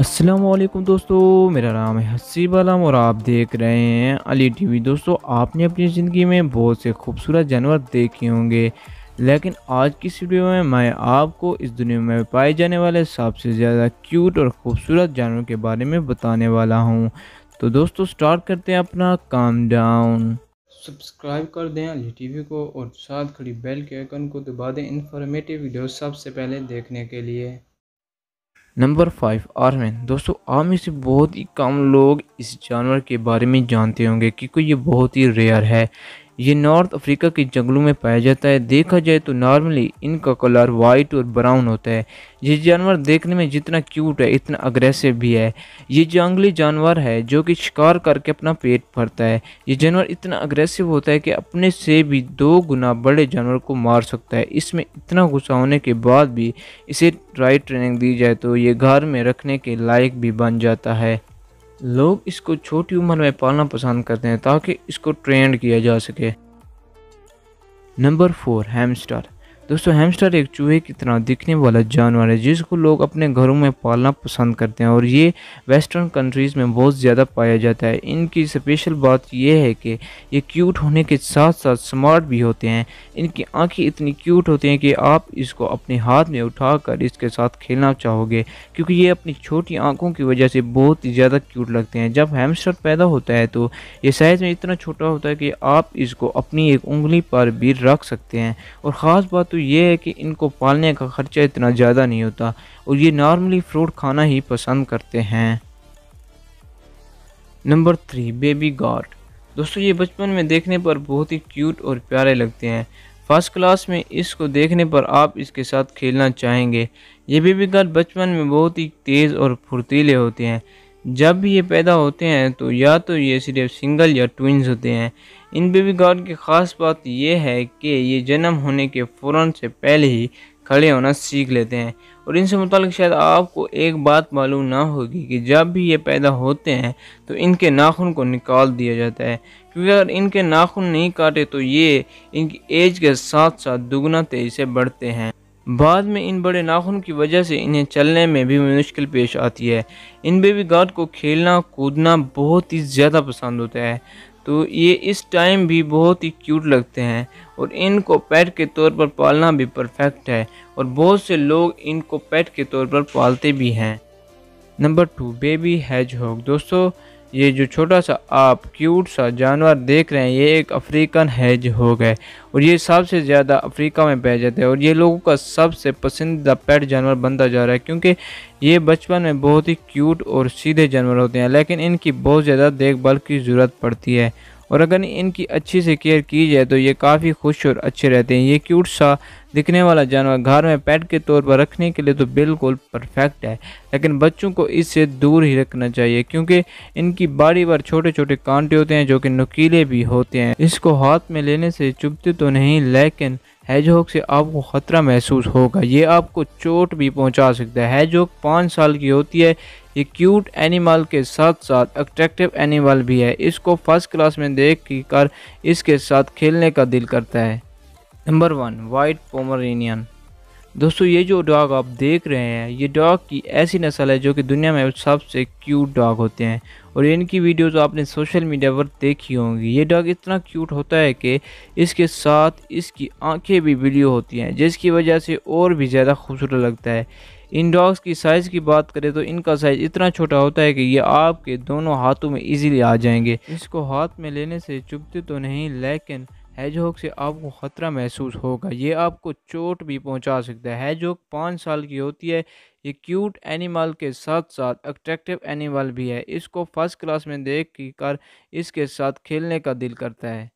असलम दोस्तों मेरा नाम है हसीब आलम और आप देख रहे हैं अली टीवी दोस्तों आपने अपनी ज़िंदगी में बहुत से खूबसूरत जानवर देखे होंगे लेकिन आज की इस वीडियो में मैं आपको इस दुनिया में पाए जाने वाले सबसे ज़्यादा क्यूट और ख़ूबसूरत जानवर के बारे में बताने वाला हूँ तो दोस्तों स्टार्ट करते हैं अपना काम डाउन सब्सक्राइब कर दें अली वी को और साथ खड़ी बेल के आइकन को दबा दें इन्फॉर्मेटिव वीडियो सबसे पहले देखने के लिए नंबर फाइव आर्मेन दोस्तों आम से बहुत ही कम लोग इस जानवर के बारे में जानते होंगे क्योंकि ये बहुत ही रेयर है ये नॉर्थ अफ्रीका के जंगलों में पाया जाता है देखा जाए तो नॉर्मली इनका कलर वाइट और ब्राउन होता है ये जानवर देखने में जितना क्यूट है इतना अग्रेसिव भी है ये जंगली जानवर है जो कि शिकार करके अपना पेट भरता है ये जानवर इतना अग्रेसिव होता है कि अपने से भी दो गुना बड़े जानवर को मार सकता है इसमें इतना गुस्सा होने के बाद भी इसे राइट ट्रेनिंग दी जाए तो ये घर में रखने के लायक भी बन जाता है लोग इसको छोटी उम्र में पालना पसंद करते हैं ताकि इसको ट्रेंड किया जा सके नंबर फोर हैमस्टर दोस्तों हैमस्टर एक चूहे की तरह दिखने वाला जानवर है जिसको लोग अपने घरों में पालना पसंद करते हैं और ये वेस्टर्न कंट्रीज़ में बहुत ज़्यादा पाया जाता है इनकी स्पेशल बात यह है कि ये क्यूट होने के साथ साथ स्मार्ट भी होते हैं इनकी आंखें इतनी क्यूट होती हैं कि आप इसको अपने हाथ में उठा इसके साथ खेलना चाहोगे क्योंकि ये अपनी छोटी आँखों की वजह से बहुत ही ज़्यादा क्यूट लगते हैं जब हेमस्टर पैदा होता है तो ये साइज़ में इतना छोटा होता है कि आप इसको अपनी एक उंगली पर भी रख सकते हैं और ख़ास बात तो तो ये है कि इनको पालने का ख़र्चा इतना ज़्यादा नहीं होता और ये नॉर्मली फ्रूट खाना ही पसंद करते हैं नंबर थ्री बेबी गार्ड दोस्तों ये बचपन में देखने पर बहुत ही क्यूट और प्यारे लगते हैं फर्स्ट क्लास में इसको देखने पर आप इसके साथ खेलना चाहेंगे ये बेबी गार्ड बचपन में बहुत ही तेज़ और फुर्तीले होते हैं जब ये पैदा होते हैं तो या तो ये सिर्फ सिंगल या ट्विंस होते हैं इन बेबी गॉड की ख़ास बात यह है कि ये जन्म होने के फ़ौर से पहले ही खड़े होना सीख लेते हैं और इनसे मुतल शायद आपको एक बात मालूम ना होगी कि जब भी ये पैदा होते हैं तो इनके नाखून को निकाल दिया जाता है क्योंकि अगर इनके नाखून नहीं काटे तो ये इनकी एज के साथ साथ दुगना तेज़ी से बढ़ते हैं बाद में इन बड़े नाखून की वजह से इन्हें चलने में भी मुश्किल पेश आती है इन बेबी गार्ड को खेलना कूदना बहुत ही ज़्यादा पसंद होता है तो ये इस टाइम भी बहुत ही क्यूट लगते हैं और इनको पेट के तौर पर पालना भी परफेक्ट है और बहुत से लोग इनको पेट के तौर पर पालते भी हैं नंबर टू बेबी हैज दोस्तों ये जो छोटा सा आप क्यूट सा जानवर देख रहे हैं ये एक अफ्रीकन हैज हो गए और ये सबसे ज़्यादा अफ्रीका में पाए जाते हैं और ये लोगों का सबसे पसंदीदा पेट जानवर बनता जा रहा है क्योंकि ये बचपन में बहुत ही क्यूट और सीधे जानवर होते हैं लेकिन इनकी बहुत ज़्यादा देखभाल की ज़रूरत पड़ती है और अगर इनकी अच्छी से केयर की जाए तो ये काफ़ी खुश और अच्छे रहते हैं ये क्यूट सा दिखने वाला जानवर घर में पेट के तौर पर रखने के लिए तो बिल्कुल परफेक्ट है लेकिन बच्चों को इससे दूर ही रखना चाहिए क्योंकि इनकी बारी बार छोटे छोटे कांटे होते हैं जो कि नुकीले भी होते हैं इसको हाथ में लेने से चुभते तो नहीं लेकिन होक से आपको ख़तरा महसूस होगा ये आपको चोट भी पहुंचा सकता है होक पाँच साल की होती है ये क्यूट एनिमल के साथ साथ अट्रैक्टिव एनिमल भी है इसको फर्स्ट क्लास में देख कर इसके साथ खेलने का दिल करता है नंबर वन वाइट पोमरिनियन दोस्तों ये जो डॉग आप देख रहे हैं ये डॉग की ऐसी नस्ल है जो कि दुनिया में सबसे क्यूट डॉग होते हैं और इनकी वीडियो तो आपने सोशल मीडिया पर देखी होंगी ये डॉग इतना क्यूट होता है कि इसके साथ इसकी आंखें भी बिलियो होती हैं जिसकी वजह से और भी ज़्यादा खूबसूरत लगता है इन डॉग्स की साइज़ की बात करें तो इनका साइज़ इतना छोटा होता है कि ये आपके दोनों हाथों में इजीली आ जाएंगे इसको हाथ में लेने से चुभते तो नहीं लेकिन होक से आपको ख़तरा महसूस होगा ये आपको चोट भी पहुंचा सकता है होक पाँच साल की होती है ये क्यूट एनिमल के साथ साथ अट्रैक्टिव एनिमल भी है इसको फर्स्ट क्लास में देख कर इसके साथ खेलने का दिल करता है